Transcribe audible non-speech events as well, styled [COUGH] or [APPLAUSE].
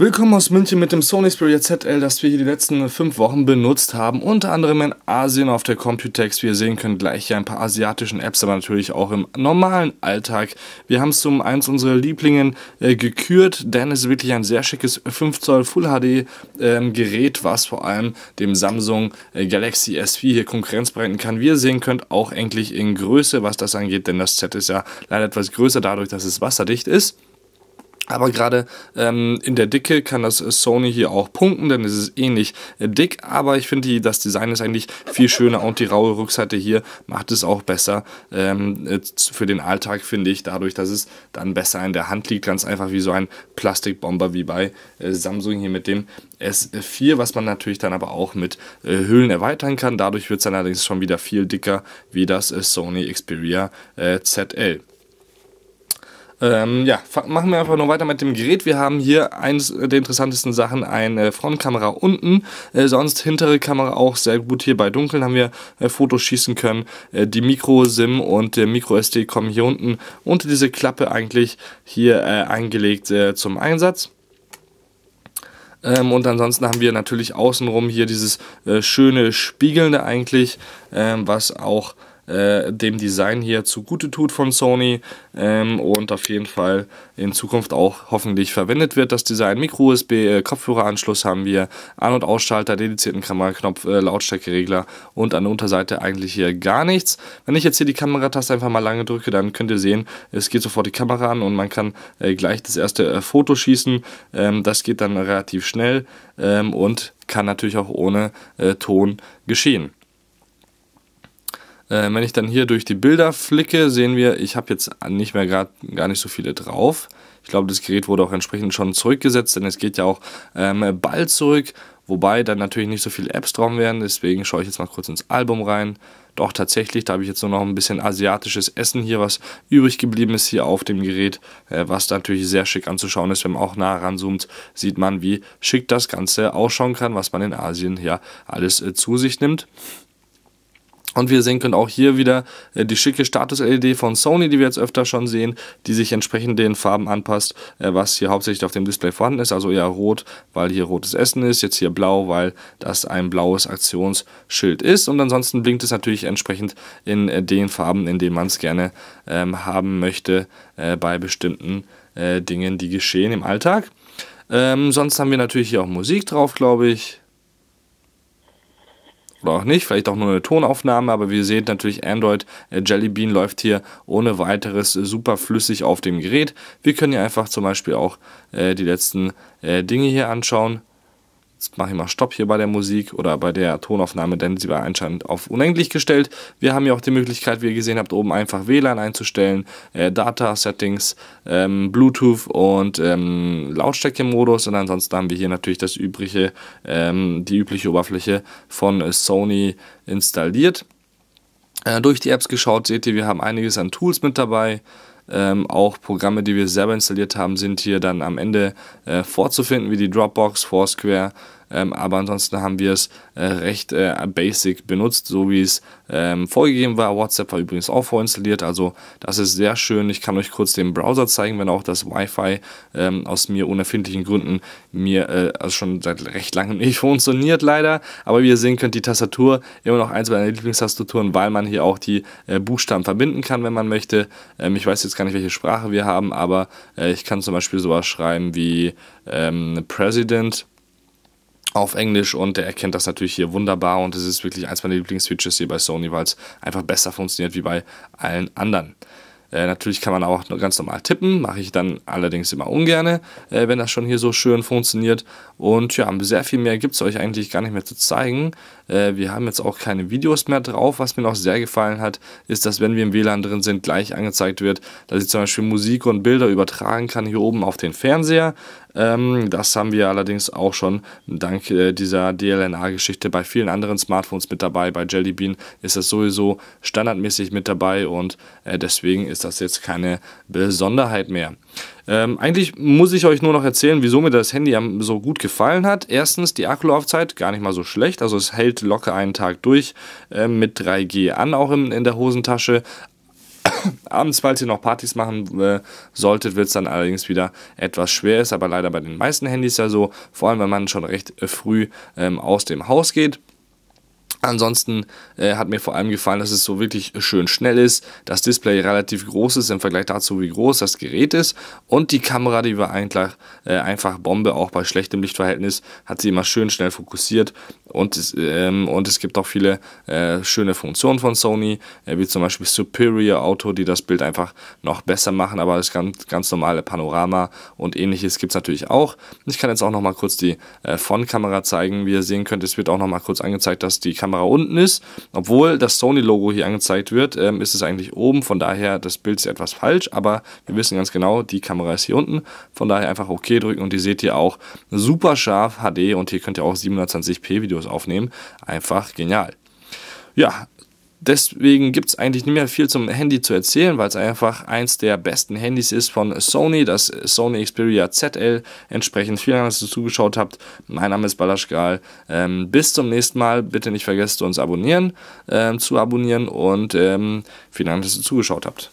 Willkommen aus München mit dem Sony Xperia ZL, das wir hier die letzten fünf Wochen benutzt haben, unter anderem in Asien auf der Computex. Wie ihr sehen könnt, gleich hier ein paar asiatischen Apps, aber natürlich auch im normalen Alltag. Wir haben es zum eins unserer Lieblingen äh, gekürt, denn es ist wirklich ein sehr schickes 5 Zoll Full HD ähm, Gerät, was vor allem dem Samsung äh, Galaxy S4 hier Konkurrenz bereiten kann. Wie ihr sehen könnt, auch endlich in Größe, was das angeht, denn das Z ist ja leider etwas größer dadurch, dass es wasserdicht ist. Aber gerade ähm, in der Dicke kann das äh, Sony hier auch punkten, denn es ist ähnlich äh, dick. Aber ich finde, das Design ist eigentlich viel schöner und die raue Rückseite hier macht es auch besser ähm, äh, für den Alltag, finde ich. Dadurch, dass es dann besser in der Hand liegt, ganz einfach wie so ein Plastikbomber wie bei äh, Samsung hier mit dem S4, was man natürlich dann aber auch mit äh, Hüllen erweitern kann. Dadurch wird es dann allerdings schon wieder viel dicker wie das äh, Sony Xperia ZL. Ähm, ja, machen wir einfach nur weiter mit dem Gerät. Wir haben hier eines der interessantesten Sachen, eine äh, Frontkamera unten, äh, sonst hintere Kamera auch sehr gut. Hier bei Dunkeln haben wir äh, Fotos schießen können. Äh, die Micro-SIM und der Micro-SD kommen hier unten unter diese Klappe eigentlich hier äh, eingelegt äh, zum Einsatz. Ähm, und ansonsten haben wir natürlich außenrum hier dieses schöne Spiegelnde eigentlich, ähm, was auch äh, dem Design hier zugute tut von Sony ähm, und auf jeden Fall in Zukunft auch hoffentlich verwendet wird. Das Design Micro-USB, äh, Kopfhöreranschluss haben wir, An- und Ausschalter, dedizierten Kameraknopf, äh, Lautstärkeregler und an der Unterseite eigentlich hier gar nichts. Wenn ich jetzt hier die Kamerataste einfach mal lange drücke, dann könnt ihr sehen, es geht sofort die Kamera an und man kann äh, gleich das erste äh, Foto schießen. Ähm, das geht dann relativ schnell ähm, und kann natürlich auch ohne Ton geschehen. Äh, wenn ich dann hier durch die Bilder flicke, sehen wir, ich habe jetzt nicht mehr gerade gar nicht so viele drauf. Ich glaube, das Gerät wurde auch entsprechend schon zurückgesetzt, denn es geht ja auch ähm, bald zurück, wobei dann natürlich nicht so viele Apps drauf werden, Deswegen schaue ich jetzt mal kurz ins Album rein. Doch tatsächlich, da habe ich jetzt nur noch ein bisschen asiatisches Essen hier, was übrig geblieben ist hier auf dem Gerät, äh, was natürlich sehr schick anzuschauen ist. Wenn man auch nah ranzoomt, sieht man, wie schick das Ganze ausschauen kann, was man in Asien ja alles äh, zu sich nimmt. Und wir sehen können auch hier wieder äh, die schicke Status-LED von Sony, die wir jetzt öfter schon sehen, die sich entsprechend den Farben anpasst, äh, was hier hauptsächlich auf dem Display vorhanden ist. Also eher rot, weil hier rotes Essen ist, jetzt hier blau, weil das ein blaues Aktionsschild ist. Und ansonsten blinkt es natürlich entsprechend in äh, den Farben, in denen man es gerne ähm, haben möchte äh, bei bestimmten äh, Dingen, die geschehen im Alltag. Ähm, sonst haben wir natürlich hier auch Musik drauf, glaube ich oder auch nicht, vielleicht auch nur eine Tonaufnahme, aber wie ihr seht natürlich, Android äh, Jelly Bean läuft hier ohne weiteres äh, super flüssig auf dem Gerät. Wir können hier einfach zum Beispiel auch äh, die letzten Dinge hier anschauen Jetzt mache ich mal Stopp hier bei der Musik oder bei der Tonaufnahme, denn sie war anscheinend auf unendlich gestellt. Wir haben ja auch die Möglichkeit, wie ihr gesehen habt, oben einfach WLAN einzustellen, äh, Data Settings, ähm, Bluetooth und ähm, Lautstärke-Modus. Und ansonsten haben wir hier natürlich das übrige, ähm, die übliche Oberfläche von äh, Sony installiert. Äh, durch die Apps geschaut, seht ihr, wir haben einiges an Tools mit dabei. Ähm, auch Programme, die wir selber installiert haben, sind hier dann am Ende äh, vorzufinden, wie die Dropbox, Foursquare, ähm, aber ansonsten haben wir es äh, recht äh, basic benutzt, so wie es ähm, vorgegeben war. WhatsApp war übrigens auch vorinstalliert, also das ist sehr schön. Ich kann euch kurz den Browser zeigen, wenn auch das Wi-Fi ähm, aus mir unerfindlichen Gründen mir äh, also schon seit recht langem [LAUGHS] nicht funktioniert leider. Aber wie ihr sehen könnt, die Tastatur immer noch eins meiner Lieblingstastaturen, weil man hier auch die äh, Buchstaben verbinden kann, wenn man möchte. Ähm, ich weiß jetzt gar nicht, welche Sprache wir haben, aber äh, ich kann zum Beispiel sowas schreiben wie ähm, President auf Englisch und der erkennt das natürlich hier wunderbar und es ist wirklich eins meiner Lieblingsfeatures hier bei Sony, weil es einfach besser funktioniert wie bei allen anderen. Äh, natürlich kann man auch nur ganz normal tippen, mache ich dann allerdings immer ungerne, äh, wenn das schon hier so schön funktioniert. Und ja, sehr viel mehr gibt es euch eigentlich gar nicht mehr zu zeigen. Äh, wir haben jetzt auch keine Videos mehr drauf. Was mir noch sehr gefallen hat, ist, dass wenn wir im WLAN drin sind, gleich angezeigt wird, dass ich zum Beispiel Musik und Bilder übertragen kann hier oben auf den Fernseher. Ähm, das haben wir allerdings auch schon dank äh, dieser DLNA-Geschichte bei vielen anderen Smartphones mit dabei. Bei Jelly Bean ist das sowieso standardmäßig mit dabei und äh, deswegen ist das jetzt keine Besonderheit mehr. Ähm, eigentlich muss ich euch nur noch erzählen, wieso mir das Handy so gut gefallen hat. Erstens die Akkulaufzeit, gar nicht mal so schlecht. Also es hält locker einen Tag durch äh, mit 3G an, auch in, in der Hosentasche. [COUGHS] Abends, falls ihr noch Partys machen äh, solltet, wird es dann allerdings wieder etwas schwer. Ist aber leider bei den meisten Handys ja so, vor allem wenn man schon recht äh, früh ähm, aus dem Haus geht. Ansonsten äh, hat mir vor allem gefallen, dass es so wirklich schön schnell ist, das Display relativ groß ist im Vergleich dazu, wie groß das Gerät ist und die Kamera, die war einfach, äh, einfach Bombe, auch bei schlechtem Lichtverhältnis, hat sie immer schön schnell fokussiert und, ähm, und es gibt auch viele äh, schöne Funktionen von Sony, äh, wie zum Beispiel Superior Auto, die das Bild einfach noch besser machen, aber das ganz, ganz normale Panorama und ähnliches gibt es natürlich auch. Ich kann jetzt auch nochmal kurz die äh, Frontkamera zeigen. Wie ihr sehen könnt, es wird auch nochmal kurz angezeigt, dass die Kamera unten ist. Obwohl das Sony-Logo hier angezeigt wird, ähm, ist es eigentlich oben, von daher das Bild ist etwas falsch, aber wir wissen ganz genau, die Kamera ist hier unten, von daher einfach OK drücken und ihr seht hier auch super scharf HD und hier könnt ihr auch 720p Videos Videos aufnehmen. Einfach genial. Ja, Deswegen gibt es eigentlich nicht mehr viel zum Handy zu erzählen, weil es einfach eins der besten Handys ist von Sony, das Sony Xperia ZL. Entsprechend vielen Dank, dass ihr zugeschaut habt. Mein Name ist Balaschgal. Ähm, bis zum nächsten Mal. Bitte nicht vergesst, uns abonnieren, ähm, zu abonnieren und ähm, vielen Dank, dass ihr zugeschaut habt.